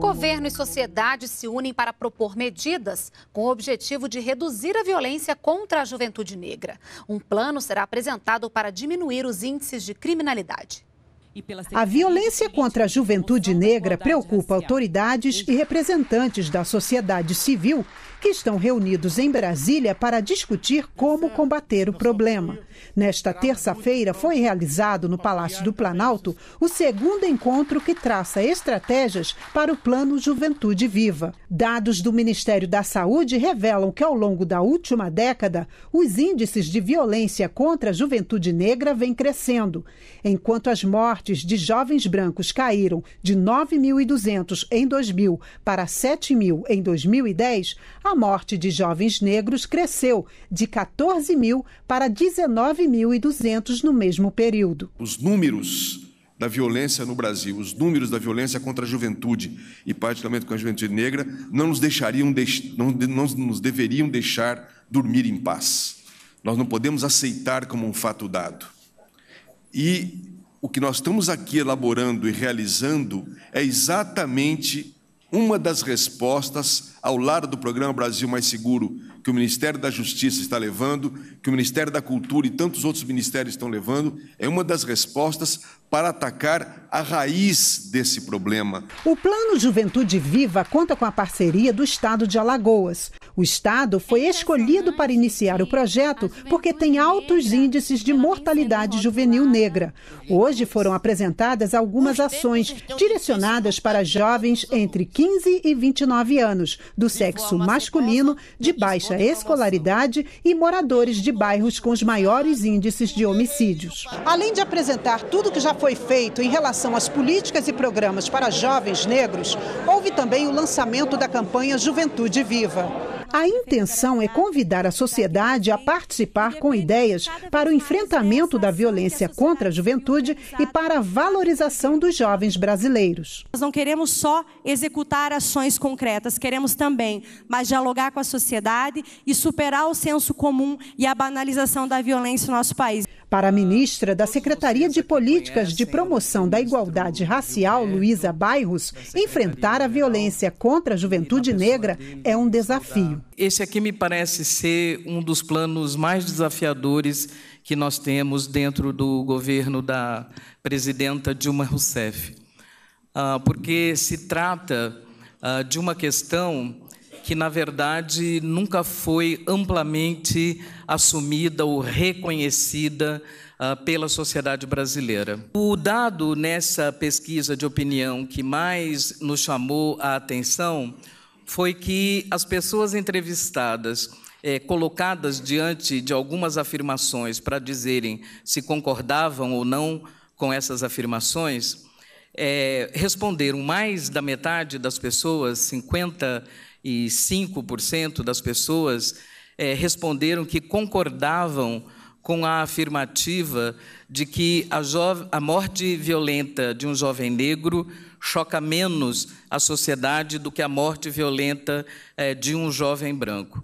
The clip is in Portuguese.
Governo e sociedade se unem para propor medidas com o objetivo de reduzir a violência contra a juventude negra. Um plano será apresentado para diminuir os índices de criminalidade. A violência contra a juventude negra preocupa autoridades e representantes da sociedade civil que estão reunidos em Brasília para discutir como combater o problema. Nesta terça-feira foi realizado no Palácio do Planalto o segundo encontro que traça estratégias para o Plano Juventude Viva. Dados do Ministério da Saúde revelam que ao longo da última década os índices de violência contra a juventude negra vêm crescendo, enquanto as mortes mortes de jovens brancos caíram de 9.200 em 2000 para 7.000 em 2010, a morte de jovens negros cresceu de 14.000 para 19.200 no mesmo período. Os números da violência no Brasil, os números da violência contra a juventude e particularmente com a juventude negra, não nos deixariam, não, não nos deveriam deixar dormir em paz. Nós não podemos aceitar como um fato dado. E o que nós estamos aqui elaborando e realizando é exatamente uma das respostas ao lado do programa Brasil Mais Seguro que o Ministério da Justiça está levando, que o Ministério da Cultura e tantos outros ministérios estão levando, é uma das respostas para atacar a raiz desse problema. O Plano Juventude Viva conta com a parceria do Estado de Alagoas, o Estado foi escolhido para iniciar o projeto porque tem altos índices de mortalidade juvenil negra. Hoje foram apresentadas algumas ações direcionadas para jovens entre 15 e 29 anos, do sexo masculino, de baixa escolaridade e moradores de bairros com os maiores índices de homicídios. Além de apresentar tudo que já foi feito em relação às políticas e programas para jovens negros, houve também o lançamento da campanha Juventude Viva. A intenção é convidar a sociedade a participar com ideias para o enfrentamento da violência contra a juventude e para a valorização dos jovens brasileiros. Nós não queremos só executar ações concretas, queremos também, mais dialogar com a sociedade e superar o senso comum e a banalização da violência no nosso país. Para a ministra da Secretaria de Políticas de Promoção da Igualdade Racial, Luísa Bairros, enfrentar a violência contra a juventude negra é um desafio. Esse aqui me parece ser um dos planos mais desafiadores que nós temos dentro do governo da presidenta Dilma Rousseff, ah, porque se trata ah, de uma questão que, na verdade, nunca foi amplamente assumida ou reconhecida uh, pela sociedade brasileira. O dado nessa pesquisa de opinião que mais nos chamou a atenção foi que as pessoas entrevistadas. É, colocadas diante de algumas afirmações para dizerem se concordavam ou não com essas afirmações, é, responderam mais da metade das pessoas, 50 65% das pessoas é, responderam que concordavam com a afirmativa de que a, a morte violenta de um jovem negro choca menos a sociedade do que a morte violenta é, de um jovem branco.